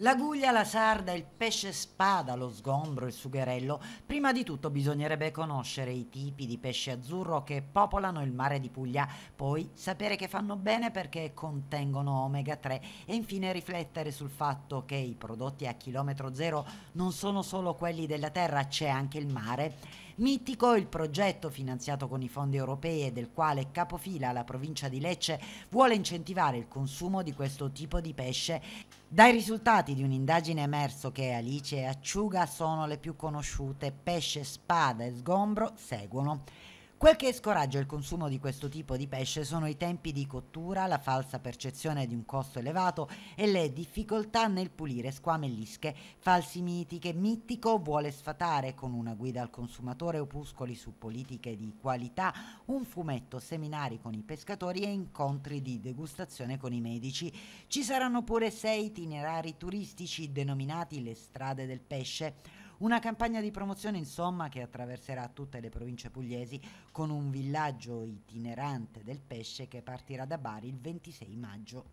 L'aguglia, la sarda, il pesce spada, lo sgombro, il sugherello. Prima di tutto bisognerebbe conoscere i tipi di pesce azzurro che popolano il mare di Puglia, poi sapere che fanno bene perché contengono omega 3 e infine riflettere sul fatto che i prodotti a chilometro zero non sono solo quelli della terra, c'è anche il mare Mitico, il progetto finanziato con i fondi europei e del quale capofila la provincia di Lecce vuole incentivare il consumo di questo tipo di pesce. Dai risultati di un'indagine è emerso che alice e acciuga sono le più conosciute, pesce, spada e sgombro seguono. Quel che scoraggia il consumo di questo tipo di pesce sono i tempi di cottura, la falsa percezione di un costo elevato e le difficoltà nel pulire squame e lische, falsi miti che Mittico vuole sfatare con una guida al consumatore opuscoli su politiche di qualità, un fumetto, seminari con i pescatori e incontri di degustazione con i medici. Ci saranno pure sei itinerari turistici denominati le strade del pesce una campagna di promozione, insomma, che attraverserà tutte le province pugliesi con un villaggio itinerante del pesce che partirà da Bari il 26 maggio.